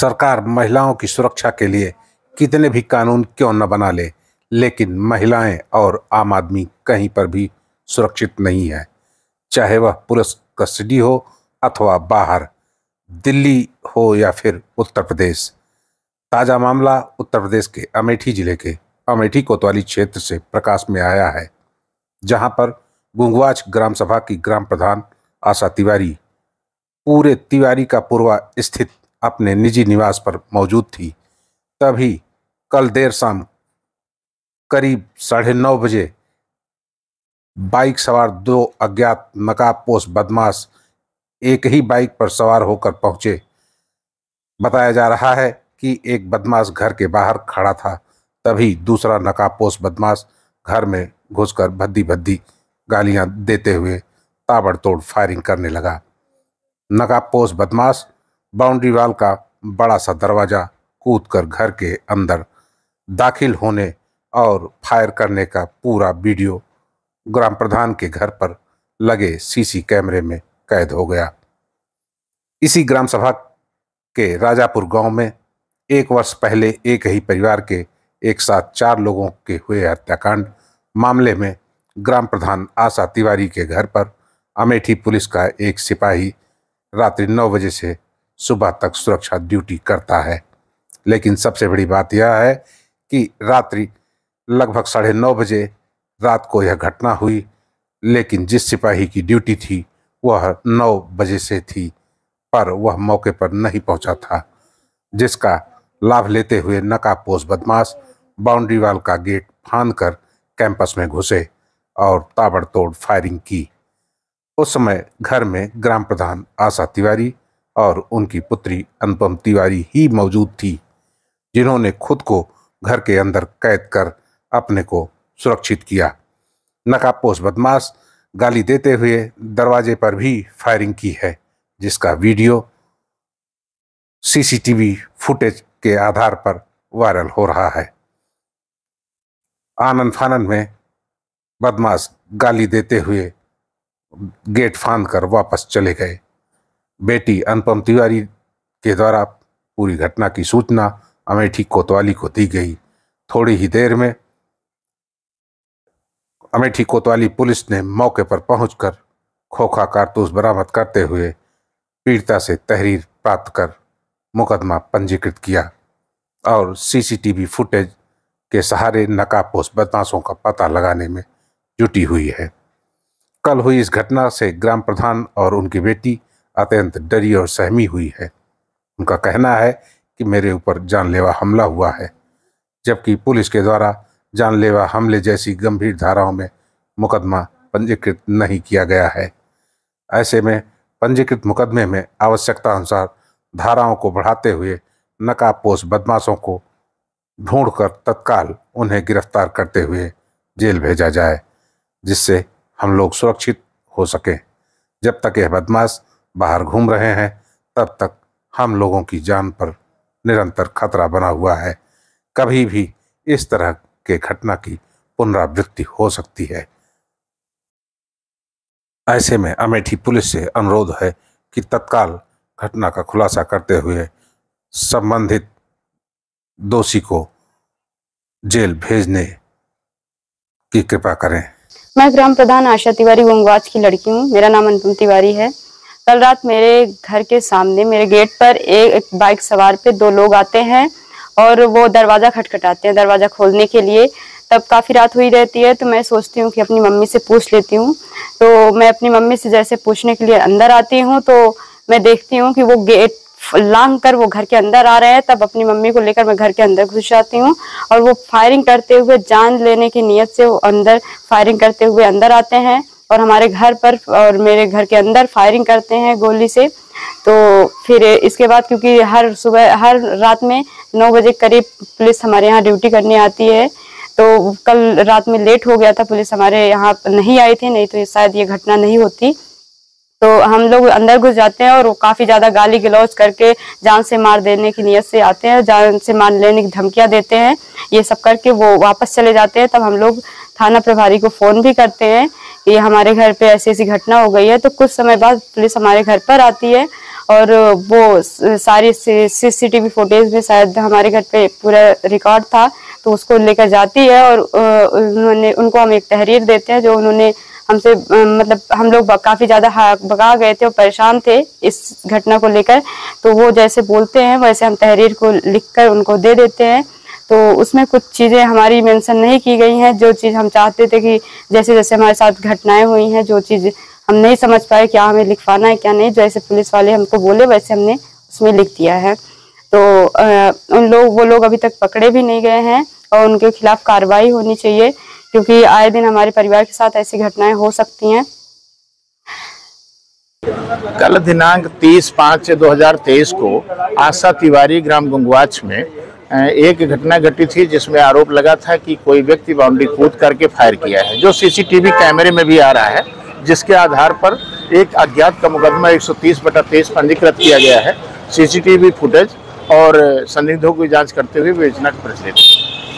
सरकार महिलाओं की सुरक्षा के लिए कितने भी कानून क्यों न बना ले लेकिन महिलाएं और आम आदमी कहीं पर भी सुरक्षित नहीं है चाहे वह पुलिस कस्टडी हो अथवा बाहर दिल्ली हो या फिर उत्तर प्रदेश ताज़ा मामला उत्तर प्रदेश के अमेठी जिले के अमेठी कोतवाली क्षेत्र से प्रकाश में आया है जहां पर गुंगवाच ग्राम सभा की ग्राम प्रधान आशा तिवारी पूरे तिवारी का पूर्वा स्थित अपने निजी निवास पर मौजूद थी तभी कल देर शाम करीब साढ़े नौ बजे बाइक सवार दो अज्ञात नकाबपोश बदमाश एक ही बाइक पर सवार होकर पहुंचे बताया जा रहा है कि एक बदमाश घर के बाहर खड़ा था तभी दूसरा नकाबपोश बदमाश घर में घुसकर भद्दी भद्दी गालियां देते हुए ताबड़तोड़ फायरिंग करने लगा नकाबपोश बदमाश बाउंड्री वाल का बड़ा सा दरवाज़ा कूद कर घर के अंदर दाखिल होने और फायर करने का पूरा वीडियो ग्राम प्रधान के घर पर लगे सीसी कैमरे में कैद हो गया इसी ग्राम सभा के राजापुर गांव में एक वर्ष पहले एक ही परिवार के एक साथ चार लोगों के हुए हत्याकांड मामले में ग्राम प्रधान आशा तिवारी के घर पर अमेठी पुलिस का एक सिपाही रात्रि नौ बजे से सुबह तक सुरक्षा ड्यूटी करता है लेकिन सबसे बड़ी बात यह है कि रात्रि लगभग साढ़े नौ बजे रात को यह घटना हुई लेकिन जिस सिपाही की ड्यूटी थी वह नौ बजे से थी पर वह मौके पर नहीं पहुंचा था जिसका लाभ लेते हुए नकाबपोश बदमाश बाउंड्री वाल का गेट फान कर कैंपस में घुसे और ताबड़तोड़ फायरिंग की उस समय घर में ग्राम प्रधान आशा तिवारी और उनकी पुत्री अनुपम तिवारी ही मौजूद थी जिन्होंने खुद को घर के अंदर कैद कर अपने को सुरक्षित किया नकाबपोश बदमाश गाली देते हुए दरवाजे पर भी फायरिंग की है जिसका वीडियो सीसीटीवी फुटेज के आधार पर वायरल हो रहा है आनंद फानन में बदमाश गाली देते हुए गेट फांद कर वापस चले गए बेटी अनुपम तिवारी के द्वारा पूरी घटना की सूचना अमेठी कोतवाली को दी गई थोड़ी ही देर में अमेठी कोतवाली पुलिस ने मौके पर पहुंचकर खोखा कारतूस बरामद करते हुए पीड़िता से तहरीर प्राप्त कर मुकदमा पंजीकृत किया और सीसीटीवी फुटेज के सहारे नकाबपोश बदमाशों का पता लगाने में जुटी हुई है कल हुई इस घटना से ग्राम प्रधान और उनकी बेटी अत्यंत डरी और सहमी हुई है उनका कहना है कि मेरे ऊपर जानलेवा हमला हुआ है जबकि पुलिस के द्वारा जानलेवा हमले जैसी गंभीर धाराओं में मुकदमा पंजीकृत नहीं किया गया है ऐसे में पंजीकृत मुकदमे में आवश्यकता अनुसार धाराओं को बढ़ाते हुए नकाबपोश बदमाशों को ढूंढकर तत्काल उन्हें गिरफ्तार करते हुए जेल भेजा जाए जिससे हम लोग सुरक्षित हो सकें जब तक यह बदमाश बाहर घूम रहे हैं तब तक हम लोगों की जान पर निरंतर खतरा बना हुआ है कभी भी इस तरह के घटना की पुनरावृत्ति हो सकती है ऐसे में अमेठी पुलिस से अनुरोध है कि तत्काल घटना का खुलासा करते हुए संबंधित दोषी को जेल भेजने की कृपा करें मैं ग्राम प्रधान आशा तिवारी वंगवाज की लड़की हूँ मेरा नाम अनुपम तिवारी है कल रात मेरे घर के सामने मेरे गेट पर एक बाइक सवार पे दो लोग आते हैं और वो दरवाज़ा खटखटाते हैं दरवाज़ा खोलने के लिए तब काफ़ी रात हुई रहती है तो मैं सोचती हूँ कि अपनी मम्मी से पूछ लेती हूँ तो मैं अपनी मम्मी से जैसे पूछने के लिए अंदर आती हूँ तो मैं देखती हूँ कि वो गेट लांग कर वो घर के अंदर आ रहे हैं तब अपनी मम्मी को लेकर मैं घर के अंदर घुस जाती हूँ और वो फायरिंग करते हुए जान लेने की नीयत से वो अंदर फायरिंग करते हुए अंदर आते हैं और हमारे घर पर और मेरे घर के अंदर फायरिंग करते हैं गोली से तो फिर इसके बाद क्योंकि हर सुबह हर रात में नौ बजे करीब पुलिस हमारे यहाँ ड्यूटी करने आती है तो कल रात में लेट हो गया था पुलिस हमारे यहाँ नहीं आई थी नहीं तो शायद ये घटना नहीं होती तो हम लोग अंदर घुस जाते हैं और वो काफ़ी ज़्यादा गाली गलौज करके जान से मार देने की नीयत से आते हैं जान से मार लेने की धमकियां देते हैं ये सब करके वो वापस चले जाते हैं तब हम लोग थाना प्रभारी को फ़ोन भी करते हैं ये हमारे घर पे ऐसी ऐसी घटना हो गई है तो कुछ समय बाद पुलिस हमारे घर पर आती है और वो सारी सीसीटीवी फुटेज में शायद हमारे घर पे पूरा रिकॉर्ड था तो उसको लेकर जाती है और उन्होंने उनको हम एक तहरीर देते हैं जो उन्होंने हमसे मतलब हम लोग काफी ज्यादा भगा गए थे और परेशान थे इस घटना को लेकर तो वो जैसे बोलते हैं वैसे हम तहरीर को लिखकर उनको दे देते हैं तो उसमें कुछ चीज़ें हमारी मेंशन नहीं की गई हैं जो चीज़ हम चाहते थे कि जैसे जैसे हमारे साथ घटनाएं हुई हैं जो चीज़ हम नहीं समझ पाए क्या हमें लिखवाना है क्या नहीं जैसे पुलिस वाले हमको बोले वैसे हमने उसमें लिख दिया है तो आ, उन लोग वो लोग अभी तक पकड़े भी नहीं गए हैं और उनके खिलाफ कार्रवाई होनी चाहिए क्योंकि आए दिन हमारे परिवार के साथ ऐसी घटनाएं हो सकती हैं कल दिनांक 30 पाँच 2023 को आशा तिवारी ग्राम गंगवाच में एक घटना घटी थी जिसमें आरोप लगा था कि कोई व्यक्ति बाउंड्री कूद करके फायर किया है जो सीसीटीवी कैमरे में भी आ रहा है जिसके आधार पर एक अज्ञात का मुकदमा 130 बटा तेईस पंजीकृत किया गया है सीसीटीवी फुटेज और संदिग्धों की जांच करते हुए विवेचना प्रचलित